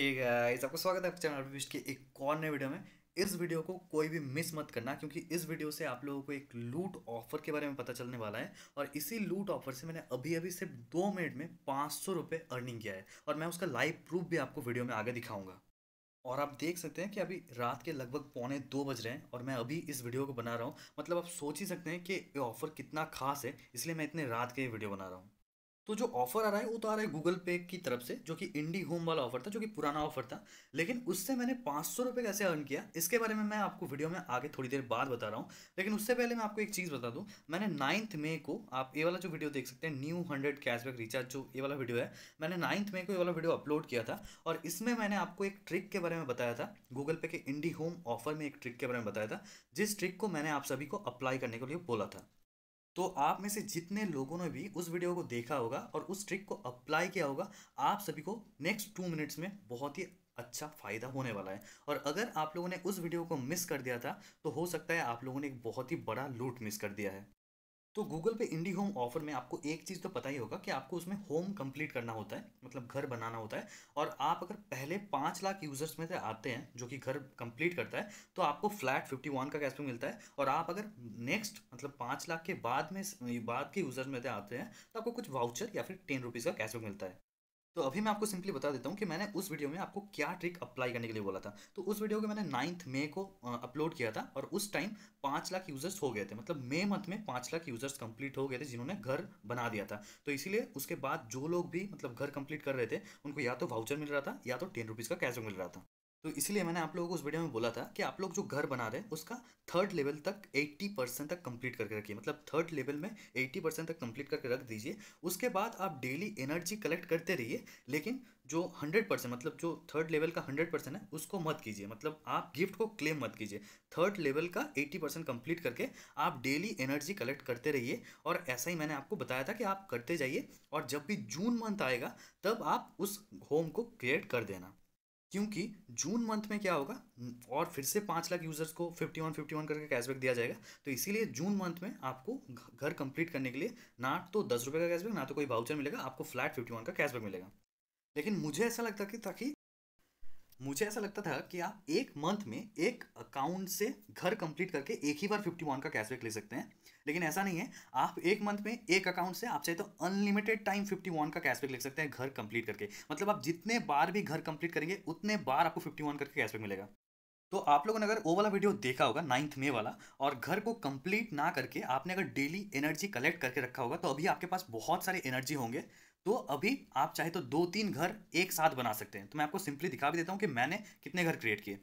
guys आपको आपका स्वागत है चैनल के एक और नए वीडियो में इस वीडियो को कोई भी मिस मत करना क्योंकि इस वीडियो से आप लोगों को एक लूट ऑफर के बारे में पता चलने वाला है और इसी लूट ऑफर से मैंने अभी अभी सिर्फ दो मिनट में पाँच सौ रुपये अर्निंग किया है और मैं उसका लाइव प्रूफ भी आपको वीडियो में आगे दिखाऊंगा और आप देख सकते हैं कि अभी रात के लगभग पौने दो बज रहे हैं और मैं अभी इस वीडियो को बना रहा हूँ मतलब आप सोच ही सकते हैं कि ये ऑफ़र कितना खास है इसलिए मैं इतने रात के वीडियो बना रहा हूँ तो जो ऑफर आ रहा है वो तो आ रहा है गूगल पे की तरफ से जो कि इंडी होम वाला ऑफर था जो कि पुराना ऑफर था लेकिन उससे मैंने पाँच सौ रुपये कैसे अर्न किया इसके बारे में मैं आपको वीडियो में आगे थोड़ी देर बाद बता रहा हूँ लेकिन उससे पहले मैं आपको एक चीज़ बता दूँ मैंने नाइन्थ मे को आप ये वाला जो वीडियो देख सकते हैं न्यू हंड्रेड कैशबैक रिचार्ज जो ये वाला वीडियो है मैंने नाइन्थ मे को ये वाला वीडियो अपलोड किया था और इसमें मैंने आपको एक ट्रिक के बारे में बताया था गूगल पे के इंडी होम ऑफर में एक ट्रिक के बारे में बताया था जिस ट्रिक को मैंने आप सभी को अप्लाई करने के लिए बोला था तो आप में से जितने लोगों ने भी उस वीडियो को देखा होगा और उस ट्रिक को अप्लाई किया होगा आप सभी को नेक्स्ट टू मिनट्स में बहुत ही अच्छा फ़ायदा होने वाला है और अगर आप लोगों ने उस वीडियो को मिस कर दिया था तो हो सकता है आप लोगों ने एक बहुत ही बड़ा लूट मिस कर दिया है तो गूगल पे इंडी होम ऑफर में आपको एक चीज़ तो पता ही होगा कि आपको उसमें होम कंप्लीट करना होता है मतलब घर बनाना होता है और आप अगर पहले पाँच लाख यूजर्स में से आते हैं जो कि घर कंप्लीट करता है तो आपको फ्लैट फिफ्टी वन का कैश मिलता है और आप अगर नेक्स्ट मतलब पाँच लाख के बाद में बाद के यूजर्स में से आते हैं तो आपको कुछ वाउचर या फिर टेन रुपीज़ का कैश मिलता है तो अभी मैं आपको सिंपली बता देता हूँ कि मैंने उस वीडियो में आपको क्या ट्रिक अप्लाई करने के लिए बोला था तो उस वीडियो को मैंने नाइन्थ मे को अपलोड किया था और उस टाइम पाँच लाख यूजर्स हो गए थे मतलब मे मंथ में पाँच लाख यूजर्स कंप्लीट हो गए थे जिन्होंने घर बना दिया था तो इसीलिए उसके बाद जो लोग भी मतलब घर कंप्लीट कर रहे थे उनको या तो वाउचर मिल रहा था या तो टेन रुपीज़ का कैश मिल रहा था तो इसलिए मैंने आप लोगों को उस वीडियो में बोला था कि आप लोग जो घर बना रहे हैं उसका थर्ड लेवल तक 80 परसेंट तक कंप्लीट करके रखिए मतलब थर्ड लेवल में 80 परसेंट तक कंप्लीट करके रख दीजिए उसके बाद आप डेली एनर्जी कलेक्ट करते रहिए लेकिन जो 100 परसेंट मतलब जो थर्ड लेवल का 100 परसेंट है उसको मत कीजिए मतलब आप गिफ्ट को क्लेम मत कीजिए थर्ड लेवल का 80 परसेंट कम्प्लीट करके आप डेली एनर्जी कलेक्ट करते रहिए और ऐसा ही मैंने आपको बताया था कि आप करते जाइए और जब भी जून मंथ आएगा तब आप उस होम को क्रिएट कर देना क्योंकि जून मंथ में क्या होगा और फिर से पाँच लाख यूज़र्स को फिफ्टी वन फिफ्टी वन करके कैशबैक दिया जाएगा तो इसीलिए जून मंथ में आपको घर कंप्लीट करने के लिए ना तो दस रुपये का कैशबैक ना तो कोई भाउचर मिलेगा आपको फ्लैट फिफ्टी वन का कैशबैक मिलेगा लेकिन मुझे ऐसा लगता कि ताकि मुझे ऐसा लगता था कि आप एक मंथ में एक अकाउंट से घर कंप्लीट करके एक ही बार फिफ्टी वन का कैशबैक ले सकते हैं लेकिन ऐसा नहीं है आप एक मंथ में एक अकाउंट से आप चाहे तो अनलिमिटेड टाइम फिफ्टी वन का कैशबैक ले सकते हैं घर कंप्लीट करके मतलब आप जितने बार भी घर कंप्लीट करेंगे उतने बार आपको फिफ्टी वन करके कैशबैक मिलेगा तो आप लोगों ने अगर वो वाला वीडियो देखा होगा नाइन्थ मे वाला और घर को कंप्लीट ना करके आपने अगर डेली एनर्जी कलेक्ट करके रखा होगा तो अभी आपके पास बहुत सारे एनर्जी होंगे तो अभी आप चाहे तो दो तीन घर एक साथ बना सकते हैं तो मैं आपको सिंपली दिखा भी देता हूँ कि मैंने कितने घर क्रिएट किए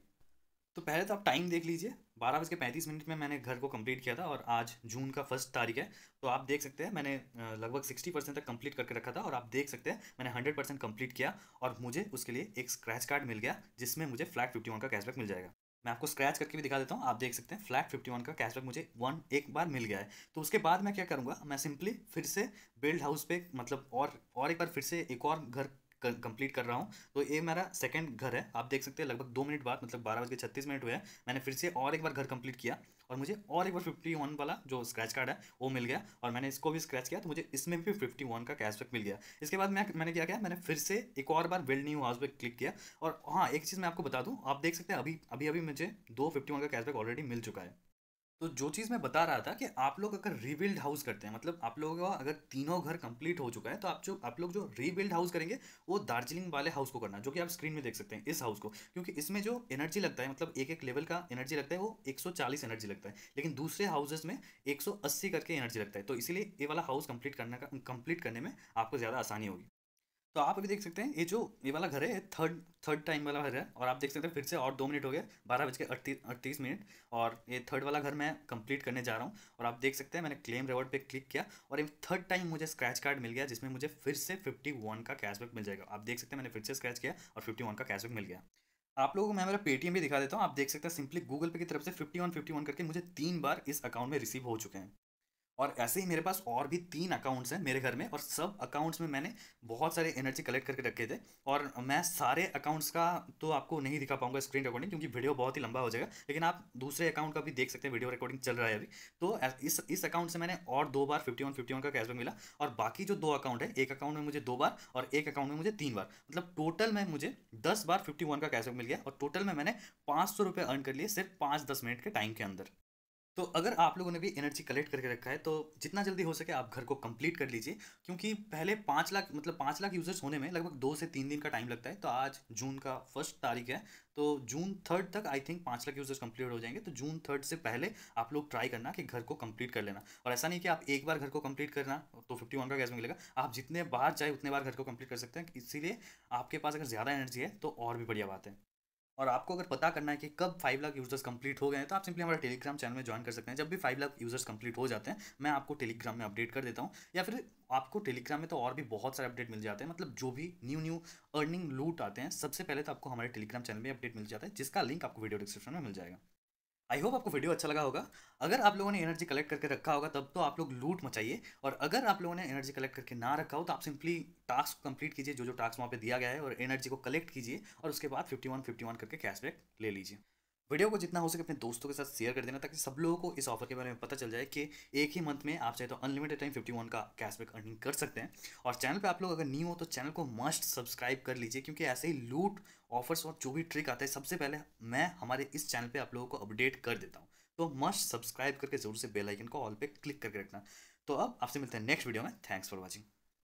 तो पहले तो आप टाइम देख लीजिए बारह बज के पैंतीस मिनट में मैंने घर को कंप्लीट किया था और आज जून का फर्स्ट तारीख है तो आप देख सकते हैं मैंने लगभग सिक्सटी परसेंट तक कंप्लीट करके रखा था और आप देख सकते हैं मैंने हंड्रेड परसेंट कंप्लीट किया और मुझे उसके लिए एक स्क्रैच कार्ड मिल गया जिसमें मुझे फ्लैट फिफ्टी वन का कैशबैक मिल जाएगा मैं आपको स्क्रैच करके भी दिखा देता हूँ आप देख सकते हैं फ्लैट फिफ्टी वन का कैशबैक मुझे वन एक बार मिल गया है तो उसके बाद मैं क्या करूँगा मैं सिंपली फिर से बिल्ड हाउस पे मतलब और और एक बार फिर से एक और घर कंप्लीट कर रहा हूँ तो ये मेरा सेकंड घर है आप देख सकते हैं लगभग दो मिनट बाद मतलब बारह बज के छत्तीस मिनट हुए हैं मैंने फिर से और एक बार घर कंप्लीट किया और मुझे और एक बार फिफ्टी वन वाला जो स्क्रैच कार्ड है वो मिल गया और मैंने इसको भी स्क्रैच किया तो मुझे इसमें भी फिफ्टी वन का कैशबैक मिल गया इसके बाद मैं मैंने क्या किया मैंने फिर से एक और बार बिल्ड न्यू हाउस पर क्लिक किया और हाँ एक चीज़ मैं आपको बता दूँ आप देख सकते हैं अभी अभी अभी मुझे दो फिफ्टी वन का कैशबैक ऑलरेडी मिल चुका है तो जो चीज़ मैं बता रहा था कि आप लोग अगर रीबिल्ड हाउस करते हैं मतलब आप लोगों का अगर तीनों घर कंप्लीट हो चुका है तो आप जो आप लोग जो रीबिल्ड हाउस करेंगे वो दार्जिलिंग वाले हाउस को करना जो कि आप स्क्रीन में देख सकते हैं इस हाउस को क्योंकि इसमें जो एनर्जी लगता है मतलब एक एक लेवल का एनर्जी लगता है वो एक एनर्जी लगता है लेकिन दूसरे हाउसेज में एक करके एनर्जी लगता है तो इसीलिए ये वाला हाउस कंप्लीट करने का कंप्लीट करने में आपको ज़्यादा आसानी होगी तो आप अभी देख सकते हैं ये जो ये वाला घर है थर्ड थर्ड टाइम वाला घर है और आप देख सकते हैं फिर से और दो मिनट हो गए बारह बज के अड़तीस अड़तीस मिनट और ये थर्ड वाला घर मैं कंप्लीट करने जा रहा हूँ और आप देख सकते हैं मैंने क्लेम रिवॉर्ड पे क्लिक किया और एक थर्ड टाइम मुझे स्क्रैच कार्ड मिल गया जिसमें मुझे फिर से फिफ्टी वन का कैशबैक मिल जाएगा आप देख सकते हैं मैंने फिर से स्क्रैच किया और फिफ्टी वन का कैशबैक मिल गया आप लोगों को मैं मेरा पेटीएम भी दिखा देता हूँ आप देख सकते हैं सिंपली गूगल पे की तरफ से फिफ्टी वन फिफ्टी वन करके मुझे तीन बार इस अकाउंट में रिसीव हो चुके हैं और ऐसे ही मेरे पास और भी तीन अकाउंट्स हैं मेरे घर में और सब अकाउंट्स में मैंने बहुत सारे एनर्जी कलेक्ट करके रखे थे और मैं सारे अकाउंट्स का तो आपको नहीं दिखा पाऊंगा स्क्रीन रिकॉर्डिंग क्योंकि वीडियो बहुत ही लंबा हो जाएगा लेकिन आप दूसरे अकाउंट का भी देख सकते हैं वीडियो रिकॉर्डिंग चल रहा है अभी तो इस इस अकाउंट से मैंने और दो बार फिफ्टी वन फिफ्टी वन का कैशबैक मिला और बाकी जो दो अकाउंट है एक अकाउंट में मुझे दो बार और एक अकाउंट में मुझे तीन बार मतलब टोटल में मुझे दस बार फिफ्टी वन का कैशबैक मिल गया और टोटल में मैंने पाँच सौ रुपये अर्न कर लिए सिर्फ पाँच दस मिनट के टाइम के अंदर तो अगर आप लोगों ने भी एनर्जी कलेक्ट करके रखा है तो जितना जल्दी हो सके आप घर को कंप्लीट कर लीजिए क्योंकि पहले पाँच लाख मतलब पाँच लाख यूज़र्स होने में लगभग दो से तीन दिन का टाइम लगता है तो आज जून का फर्स्ट तारीख है तो जून थर्ड तक आई थिंक पाँच लाख यूज़र्स कंप्लीट हो जाएंगे तो जून थर्ड से पहले आप लोग ट्राई करना कि घर को कंप्लीट कर लेना और ऐसा नहीं कि आप एक बार घर को कंप्लीट करना तो फिफ्टी का गैस मिलेगा आप जितने बार चाहे उतने बार घर को कंप्लीट कर सकते हैं इसीलिए आपके पास अगर ज़्यादा एनर्जी है तो और भी बढ़िया बात है और आपको अगर पता करना है कि कब फाइव लाख यूज़र्स कंप्लीट हो गए हैं तो आप सिंपली हमारे टेलीग्राम चैनल में ज्वाइन कर सकते हैं जब भी फाइव लाख यूज़र्स कंप्लीट हो जाते हैं मैं आपको टेलीग्राम में अपडेट कर देता हूँ या फिर आपको टेलीग्राम में तो और भी बहुत सारे अपडेट मिल जाते हैं मतलब जो भी न्यू न्यू अर्निंग लूट आते हैं सबसे पहले तो आपको हमारे टेलीग्राम चैनल में अपडेट मिल जाता है जिसका लिंक आपको वीडियो डिस्क्रिप्शन में मिल जाएगा आई होप आपको वीडियो अच्छा लगा होगा अगर आप लोगों ने एनर्जी कलेक्ट करके रखा होगा तब तो आप लोग लूट मचाइए और अगर आप लोगों ने एनर्जी कलेक्ट करके ना रखा हो तो आप सिंपली टास्क कंप्लीट कीजिए जो जो टास्क वहाँ पे दिया गया है और एनर्जी को कलेक्ट कीजिए और उसके बाद 51 51 करके कैशबैक ले लीजिए वीडियो को जितना हो सके अपने दोस्तों के साथ शेयर कर देना ताकि सब लोगों को इस ऑफर के बारे में पता चल जाए कि एक ही मंथ में आप चाहे तो अनलिमिटेड टाइम फिफ्टी वन का कैशबैक अर्निंग कर सकते हैं और चैनल पे आप लोग अगर न्यू हो तो चैनल को मस्ट सब्सक्राइब कर लीजिए क्योंकि ऐसे ही लूट ऑफर्स और जो भी ट्रिक आता है सबसे पहले मैं हमारे इस चैनल पर आप लोगों को अपडेट कर देता हूँ तो मस्ट सब्सक्राइब करके जरूर से बेलाइकन को ऑल पे क्लिक करके रखना तो अब आपसे मिलते हैं नेक्स्ट वीडियो में थैंक्स फॉर वॉचिंग